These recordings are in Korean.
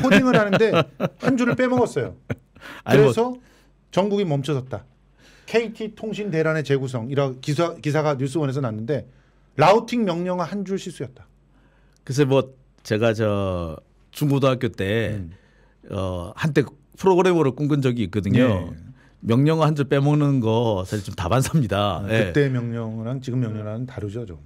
코, 딩을 하는데 한 줄을 빼먹었어요. 뭐 그래서 뭐. 전국이 멈춰섰다. KT 통신 대란의 재구성 이라 기사 기사가 뉴스원에서 났는데 라우팅 명령은한줄 실수였다. 글쎄 뭐 제가 저 중고등학교 때 음. 어, 한때 프로그래머로 꿈꾼 적이 있거든요. 네. 명령어 한 줄 빼먹는 거 사실 좀답안사입니다 아, 예. 그때 네. 명령어랑 지금 명령어랑 다르죠 좀.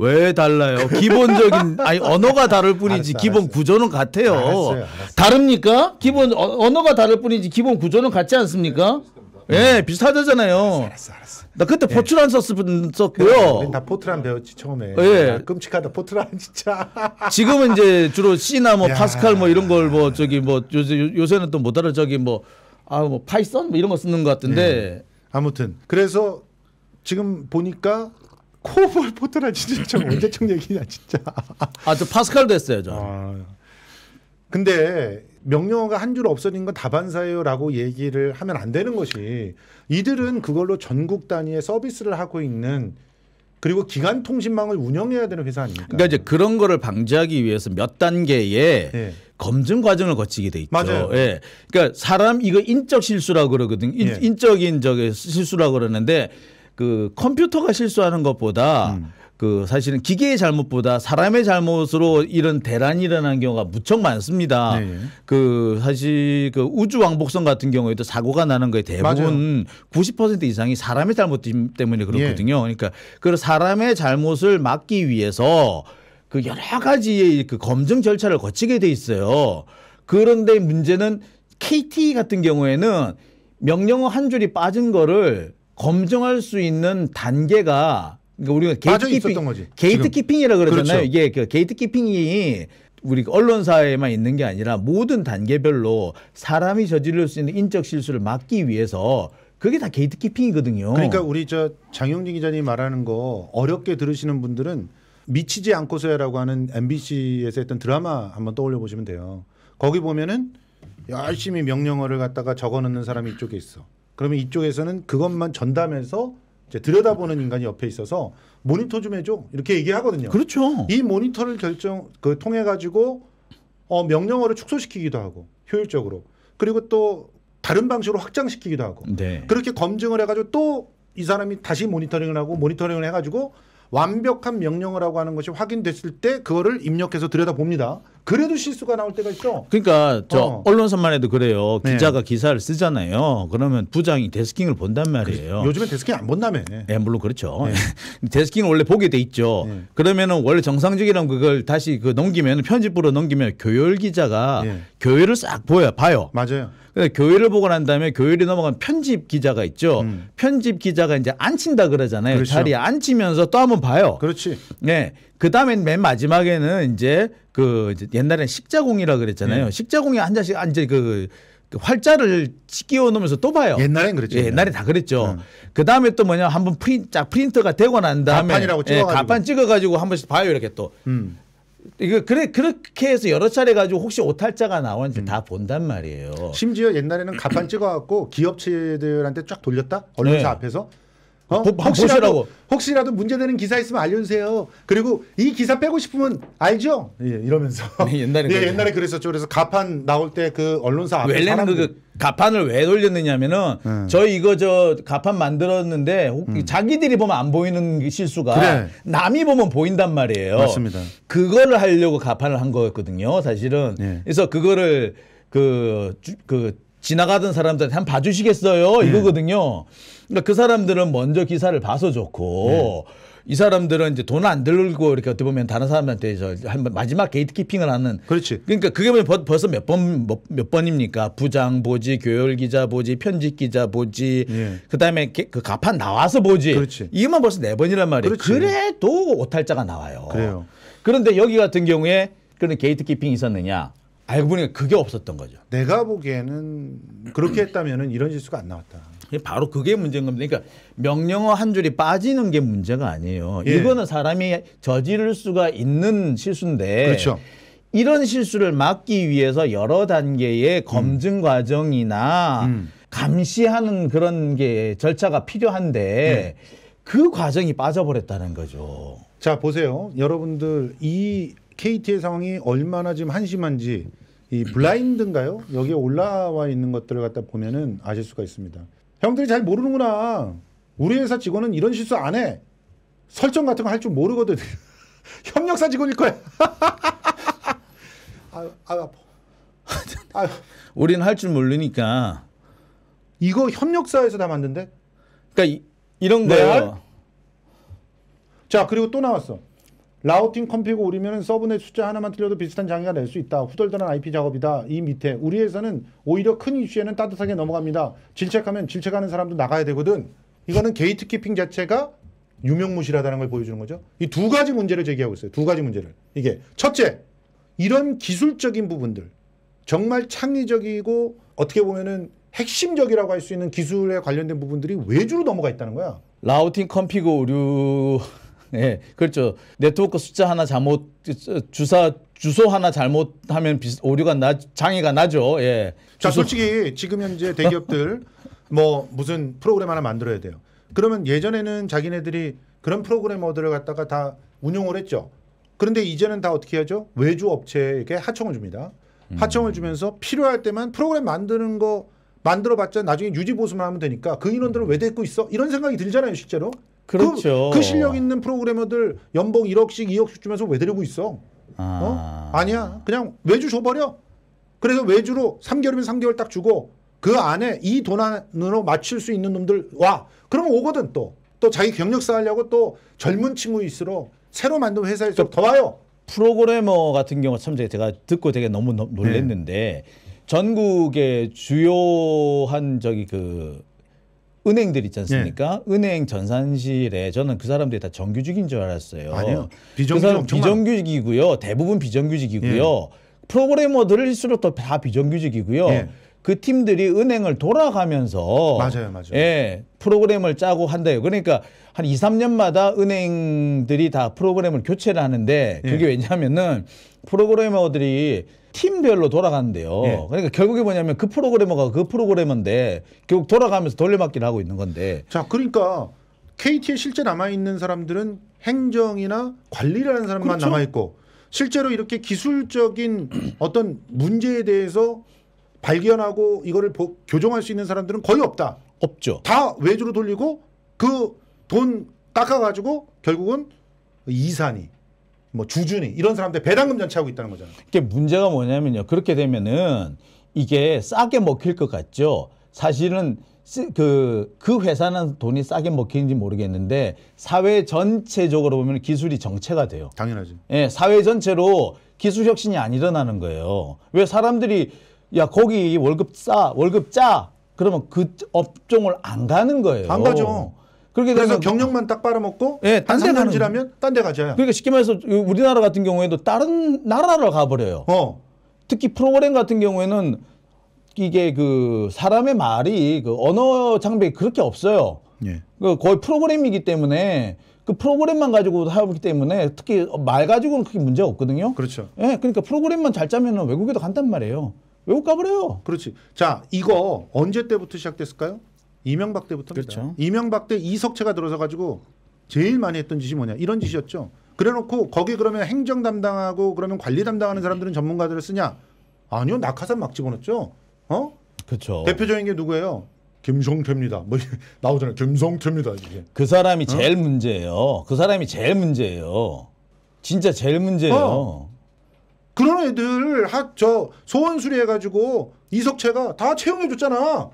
왜 달라요? 기본적인 아니 언어가 다를 뿐이지 알았어, 기본 알았어. 구조는 같아요. 알았어요, 다릅니까? 기본 어, 언어가 다를 뿐이지 기본 구조는 같지 않습니까? 네, 예, 네, 비슷하잖아요. 알았어, 알았어. 나 그때 예. 포트란 썼, 었고요다 네, 포트란 배웠지 처음에. 예. 아, 끔찍하다 포트란 진짜. 지금은 이제 주로 C나 뭐 야. 파스칼 뭐 이런 걸 뭐 저기 뭐 요새 요새는 또 못 알아 저기 뭐아뭐 아, 뭐 파이썬 뭐 이런 거 쓰는 것 같은데. 예. 아무튼 그래서 지금 보니까 코볼 포트라 진짜 언제적 얘기냐 진짜. 아 저 파스칼도 했어요 저. 아. 근데 명령어가 한 줄 없어진 건 다반사예요라고 얘기를 하면 안 되는 것이 이들은 그걸로 전국 단위의 서비스를 하고 있는 그리고 기간 통신망을 운영해야 되는 회사 아닙니까? 그러니까 이제 그런 거를 방지하기 위해서 몇 단계의 네. 검증 과정을 거치게 돼 있죠. 맞아요. 예. 그러니까 사람 이거 인적 실수라고 그러거든. 인, 예. 인적인 저게 실수라고 그러는데 그 컴퓨터가 실수하는 것보다 음. 그 사실은 기계의 잘못보다 사람의 잘못으로 이런 대란이 일어난 경우가 무척 많습니다. 네. 그 사실 그 우주 왕복선 같은 경우에도 사고가 나는 거에 대부분 맞아요. 90% 이상이 사람의 잘못 때문에 그렇거든요. 예. 그러니까 그 사람의 잘못을 막기 위해서 그 여러 가지의 그 검증 절차를 거치게 돼 있어요. 그런데 문제는 KT 같은 경우에는 명령어 한 줄이 빠진 거를 검증할 수 있는 단계가 그러니까 우리가 게이트키핑 게이트키핑이라 그러잖아요. 그렇죠. 이게 그 게이트키핑이 우리 그 언론사에만 있는 게 아니라 모든 단계별로 사람이 저지를 수 있는 인적 실수를 막기 위해서 그게 다 게이트키핑이거든요. 그러니까 우리 저 장영진 기자님 말하는 거 어렵게 들으시는 분들은 미치지 않고서야라고 하는 MBC에서 했던 드라마 한번 떠올려 보시면 돼요. 거기 보면은 열심히 명령어를 갖다가 적어 놓는 사람이 이쪽에 있어. 그러면 이쪽에서는 그것만 전담해서 이제 들여다보는 인간이 옆에 있어서 모니터 좀 해줘 이렇게 얘기하거든요. 그렇죠. 이 모니터를 결정 그 통해 가지고 어, 명령어를 축소시키기도 하고 효율적으로 그리고 또 다른 방식으로 확장시키기도 하고 네. 그렇게 검증을 해가지고 또 이 사람이 다시 모니터링을 하고 모니터링을 해가지고 완벽한 명령어라고 하는 것이 확인됐을 때 그거를 입력해서 들여다 봅니다. 그래도 실수가 나올 때가 있죠. 그러니까 저 어. 언론사만 해도 그래요. 네. 기자가 네. 기사를 쓰잖아요. 그러면 부장이 데스킹을 본단 말이에요. 그, 요즘에 데스킹 안 본다며. 예, 네, 물론 그렇죠. 네. 데스킹 원래 보게 돼 있죠. 네. 그러면은 원래 정상적이라면 그걸 다시 그 넘기면 편집부로 넘기면 교열 기자가 네. 교열을 싹 보여 봐요. 맞아요. 근데 교열을 보고 난 다음에 교열이 넘어간 편집 기자가 있죠. 음. 편집 기자가 이제 앉힌다 그러잖아요. 그렇죠. 자리에 앉히면서 또 한번 봐요. 그렇지. 네. 그 다음엔 맨 마지막에는 이제 그 옛날엔 식자공이라 그랬잖아요. 네. 식자공이 한자씩 이제 그 활자를 끼워 놓으면서또 봐요. 옛날엔 그랬죠. 예, 옛날에 다 그랬죠. 음. 네. 그 다음에 또 뭐냐 한번 프린 딱 프린터가 되고 난 다음에 가판이라고 찍어 가지고 예, 가판 찍어가지고 한 번씩 봐요 이렇게 또. 음. 이거 그래 그렇게 해서 여러 차례 가지고 혹시 오탈자가 나왔는지 음. 다 본단 말이에요. 심지어 옛날에는 가판 찍어갖고 기업체들한테 쫙 돌렸다 언론사 네. 앞에서 어? 보, 혹시라도 혹시라도 문제되는 기사 있으면 알려주세요. 그리고 이 기사 빼고 싶으면 알죠? 예, 이러면서 예, 옛날에 예, 옛날에 그랬었죠. 그래서 가판 나올 때 그 언론사 앞에 원래는 그, 그 가판을 왜 돌렸느냐면은 음. 예. 저희 이거 저 가판 만들었는데 음. 자기들이 보면 안 보이는 실수가 그래. 남이 보면 보인단 말이에요. 맞습니다. 그거를 하려고 가판을 한 거였거든요. 사실은 예. 그래서 그거를 그그 그, 그 지나가던 사람들한테 한 봐주시겠어요? 네. 이거거든요. 그러니까 그 사람들은 먼저 기사를 봐서 좋고 네. 이 사람들은 이제 돈 안 들고 이렇게 어떻게 보면 다른 사람한테 한번 마지막 게이트키핑을 하는. 그렇지. 그러니까 그게 뭐 벌써 몇 번, 몇, 뭐, 몇 번입니까? 부장 보지, 교열 기자 보지, 편집 기자 보지, 예. 그 다음에 그 가판 나와서 보지. 그렇지. 이만 벌써 네 번이란 말이에요. 그렇지. 그래도 오탈자가 나와요. 그래요. 그런데 여기 같은 경우에 그런 게이트키핑이 있었느냐? 알고 보니까 그게 없었던 거죠. 내가 보기에는 그렇게 했다면은 이런 실수가 안 나왔다. 바로 그게 문제인 겁니다. 그러니까 명령어 한 줄이 빠지는 게 문제가 아니에요. 예. 이거는 사람이 저지를 수가 있는 실수인데. 그렇죠. 이런 실수를 막기 위해서 여러 단계의 검증 음. 과정이나 음. 감시하는 그런 게 절차가 필요한데 음. 그 과정이 빠져버렸다는 거죠. 자, 보세요. 여러분들 이 KT의 상황이 얼마나 지금 한심한지 이 블라인드인가요? 여기에 올라와 있는 것들을 갖다 보면은 아실 수가 있습니다. 형들이 잘 모르는구나. 우리 회사 직원은 이런 실수 안 해. 설정 같은 거 할 줄 모르거든. 협력사 직원일 거야. 아유, 아유, 아파. 아유. 우리는 할 줄 모르니까. 이거 협력사에서 다 만든데? 그러니까 이, 런 네. 거예요. 자, 그리고 또 나왔어. 라우팅 컴피그 오리면 서브넷 숫자 하나만 틀려도 비슷한 장애가 낼 수 있다. 후덜덜한 IP 작업이다. 이 밑에 우리 회사는 오히려 큰 이슈에는 따뜻하게 넘어갑니다. 질책하면 질책하는 사람도 나가야 되거든. 이거는 게이트키핑 자체가 유명무실하다는 걸 보여주는 거죠. 이 두 가지 문제를 제기하고 있어요. 두 가지 문제를. 이게 첫째, 이런 기술적인 부분들 정말 창의적이고 어떻게 보면은 핵심적이라고 할 수 있는 기술에 관련된 부분들이 외주로 넘어가 있다는 거야. 라우팅 컴피그 오류 예, 그렇죠. 네트워크 숫자 하나 잘못, 주사, 주소 하나 잘못하면 비슷, 오류가 나, 장애가 나죠. 예. 자, 주소. 솔직히 지금 현재 대기업들 뭐 무슨 프로그램 하나 만들어야 돼요. 그러면 예전에는 자기네들이 그런 프로그래머들을 갖다가 다 운용을 했죠. 그런데 이제는 다 어떻게 하죠? 외주 업체에게 하청을 줍니다. 음. 하청을 주면서 필요할 때만 프로그램 만드는 거 만들어봤자 나중에 유지 보수만 하면 되니까 그인원들을왜 데리고 음. 있어? 이런 생각이 들잖아요, 실제로. 그렇죠. 그, 그 실력 있는 프로그래머들 연봉 1억씩 2억씩 주면서 왜 데리고 있어? 아... 어? 아니야. 그냥 외주 줘버려. 그래서 외주로 3개월이면 3개월 딱 주고 그 안에 이 돈 안으로 맞출 수 있는 놈들 와. 그러면 오거든 또. 또 자기 경력쌓으려고또 젊은 친구일수록 새로 만든 회사에서 더 와요. 프로그래머 같은 경우 참 제가 듣고 되게 너무 놀랬는데 네. 전국의 주요한 저기 그 은행들 있지 예. 않습니까? 예. 은행 전산실에 저는 그 사람들이 다 정규직인 줄 알았어요. 아니요. 그 비정규직 그 비정규직이고요. 대부분 비정규직이고요. 예. 프로그래머들일수록 또 다 비정규직이고요. 예. 그 팀들이 은행을 돌아가면서 맞아요, 맞아요. 예, 프로그램을 짜고 한다요 그러니까 한 2, 3년마다 은행들이 다 프로그램을 교체를 하는데 그게 예. 왜냐면은 프로그래머들이 팀별로 돌아가는데요. 예. 그러니까 결국에 뭐냐면 그 프로그래머가 그 프로그래머인데 결국 돌아가면서 돌려막기를 하고 있는 건데. 자, 그러니까 KT에 실제 남아 있는 사람들은 행정이나 관리라는 사람만 그렇죠? 남아 있고 실제로 이렇게 기술적인 어떤 문제에 대해서 발견하고 이거를 보, 교정할 수 있는 사람들은 거의 없다. 없죠. 다 외주로 돌리고 그 돈 깎아가지고 결국은 이산이 뭐 주준이 이런 사람들 배당금 전체하고 있다는 거잖아요. 이게 문제가 뭐냐면요. 그렇게 되면은 이게 싸게 먹힐 것 같죠. 사실은 그, 그 회사는 돈이 싸게 먹히는지 모르겠는데 사회 전체적으로 보면 기술이 정체가 돼요. 당연하지. 예, 사회 전체로 기술 혁신이 안 일어나는 거예요. 왜 사람들이 야 거기 월급 싸 월급 짜 그러면 그 업종을 안 가는 거예요. 안 가죠. 그렇게 그래서 경력만 딱 빨아먹고 예, 딴데 간지라면 딴 데 가자. 그러니까 쉽게 말해서 우리나라 같은 경우에도 다른 나라로 가버려요. 어. 특히 프로그램 같은 경우에는 이게 그 사람의 말이 그 언어 장벽이 그렇게 없어요. 예. 그 거의 프로그램이기 때문에 그 프로그램만 가지고 하기 때문에 특히 말 가지고는 크게 문제가 없거든요. 그렇죠. 예, 그러니까 프로그램만 잘 짜면 외국에도 간단 말이에요. 외국 가버려요. 그렇지. 자, 이거 언제 때부터 시작됐을까요? 이명박 때부터. 그렇죠. 이명박 때 이석채가 들어서 가지고 제일 많이 했던 짓이 뭐냐? 이런 짓이었죠. 그래놓고 거기 그러면 행정 담당하고 그러면 관리 담당하는 사람들은 전문가들을 쓰냐? 아니요, 낙하산 막 집어넣죠. 어? 그렇죠. 대표적인 게 누구예요? 김성태입니다. 뭐 나오잖아요. 김성태입니다. 이게. 그 사람이 어? 제일 문제예요. 그 사람이 제일 문제예요. 진짜 제일 문제예요. 어. 그런 애들 하, 저 소원 수리해가지고 이석채가 다 채용해줬잖아.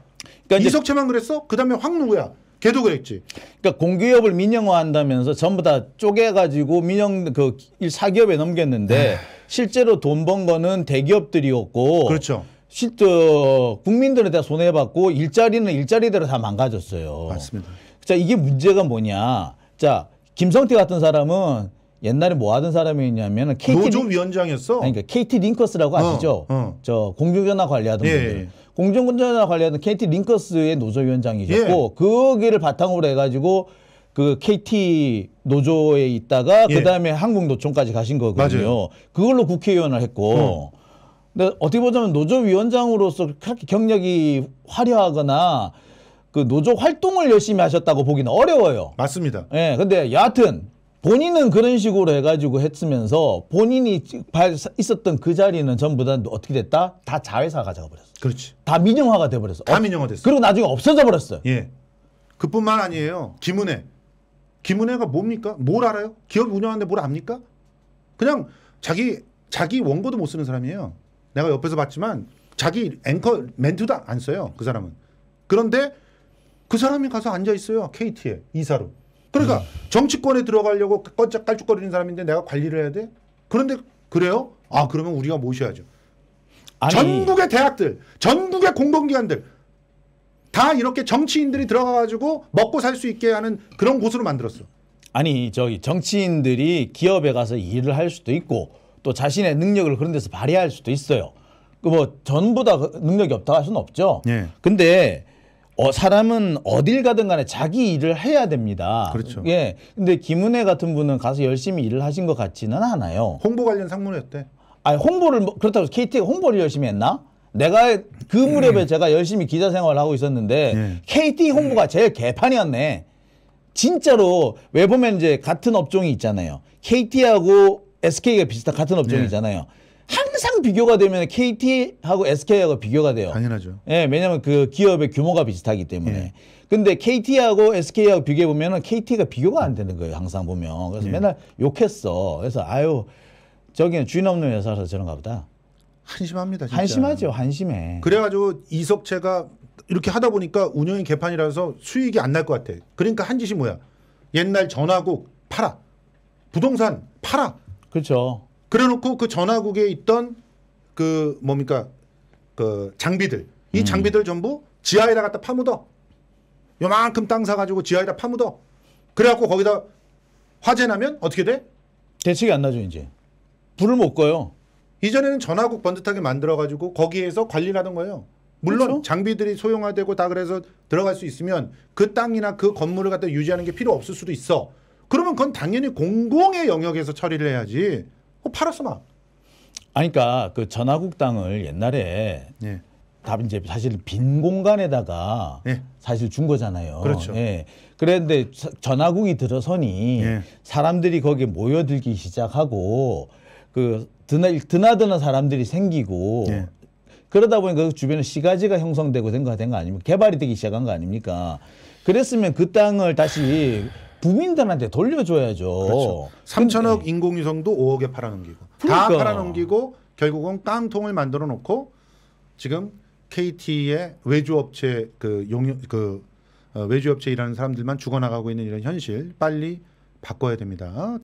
그러니까 이석채만 그랬어? 그 다음에 황누구야. 걔도 그랬지. 그러니까 공기업을 민영화한다면서 전부 다 쪼개가지고 민영 그 사기업에 넘겼는데 에이. 네. 실제로 돈 번 거는 대기업들이었고. 그렇죠. 실제 국민들한테 손해받고 일자리는 일자리대로 다 망가졌어요. 맞습니다. 자 이게 문제가 뭐냐. 자 김성태 같은 사람은 옛날에 뭐 하던 사람이냐면 있 KT 노조 위원장이었어. 그러니까 KT 링커스라고 어, 아시죠? 어, 어. 저 공중전화 관리하던 예, 분들. 예. 공중전화 관리하던 KT 링커스의 노조 위원장이셨고 예. 거기를 그 바탕으로 해가지고 그 KT 노조에 있다가 예. 그 다음에 한국노총까지 가신 거거든요. 맞아요. 그걸로 국회의원을 했고. 음. 근데 어떻게 보자면 노조 위원장으로서 그렇게 경력이 화려하거나 그 노조 활동을 열심히 하셨다고 보기는 어려워요. 맞습니다. 예. 근데 여하튼 본인은 그런 식으로 해가지고 했으면서 본인이 있었던 그 자리는 전부 다 어떻게 됐다? 다 자회사가 잡아버렸어. 그렇지. 다 민영화가 돼버렸어. 다 어, 민영화됐어. 그리고 나중에 없어져 버렸어. 예. 그뿐만 아니에요. 김은혜. 김은혜가 뭡니까? 뭘 알아요? 기업 운영하는데 뭘 압니까? 그냥 자기 자기 원고도 못 쓰는 사람이에요. 내가 옆에서 봤지만 자기 앵커 멘트도 안 써요. 그 사람은. 그런데 그 사람이 가서 앉아 있어요. KT에 이사로. 그러니까 음. 정치권에 들어가려고 껄쩍 깔죽거리는 사람인데 내가 관리를 해야 돼? 그런데 그래요? 아 그러면 우리가 모셔야죠. 아니. 전국의 대학들, 전국의 공공기관들 다 이렇게 정치인들이 들어가가지고 먹고 살 수 있게 하는 그런 곳으로 만들었어. 아니 저기 정치인들이 기업에 가서 일을 할 수도 있고 또 자신의 능력을 그런 데서 발휘할 수도 있어요. 그 뭐 전부 다 그 능력이 없다 할 수는 없죠. 예. 근데 어, 사람은 어딜 가든 간에 자기 일을 해야 됩니다. 그렇죠. 예. 근데 김은혜 같은 분은 가서 열심히 일을 하신 것 같지는 않아요. 홍보 관련 상무였대. 아니, 홍보를, 뭐- 그렇다고 KT가 홍보를 열심히 했나? 내가 그 무렵에 음. 제가 열심히 기자 생활을 하고 있었는데 예. KT 홍보가 음. 제일 개판이었네. 진짜로 왜 보면 이제 같은 업종이 있잖아요. KT하고 SK가 비슷한 같은 업종이잖아요. 예. 항상 비교가 되면 KT하고 SK하고 비교가 돼요. 당연하죠. 예, 왜냐면 하그 기업의 규모가 비슷하기 때문에. 예. 근데 KT하고 SK하고 비교해 보면은 KT가 비교가 안 되는 거예요. 항상 보면. 그래서 예. 맨날 욕했어. 그래서 아유 저기 주인 없는 회사라서 저런가 보다. 한심합니다. 진짜. 한심하죠. 한심해. 그래가지고 이석채가 이렇게 하다 보니까 운영이 개판이라서 수익이 안 날 것 같아. 그러니까 한 짓이 뭐야? 옛날 전화국 팔아. 부동산 팔아. 그렇죠. 그래놓고 그 전화국에 있던 그 뭡니까 그 장비들 이 음. 장비들 전부 지하에다 갖다 파묻어 요만큼 땅 사가지고 지하에다 파묻어 그래갖고 거기다 화재 나면 어떻게 돼? 대책이 안 나죠 이제 불을 못 꺼요 이전에는 전화국 번듯하게 만들어가지고 거기에서 관리를 하던 거예요 물론 그렇죠? 장비들이 소형화되고 다 그래서 들어갈 수 있으면 그 땅이나 그 건물을 갖다 유지하는 게 필요 없을 수도 있어 그러면 그건 당연히 공공의 영역에서 처리를 해야지 팔았어 막. 아니까 그러니까 그니까그 전화국당을 옛날에 예. 답 이제 사실 빈 공간에다가 예. 사실 준 거잖아요. 그렇죠. 예. 그런데 전화국이 들어서니 예. 사람들이 거기에 모여들기 시작하고 그 드나 드나드는 사람들이 생기고 예. 그러다 보니까 그 주변에 시가지가 형성되고 된거 된거 거 아닙니까? 개발이 되기 시작한 거 아닙니까? 그랬으면 그 땅을 다시 국민들한테 돌려줘야죠. 그렇죠. 3천억 근데, 인공위성도 5억에 팔아넘기고 그러니까. 다 팔아넘기고 결국은 깡통을 만들어 놓고 지금 KT의 외주업체 그 용역 그 어, 외주업체 일하는 사람들만 죽어나가고 있는 이런 현실 빨리 바꿔야 됩니다.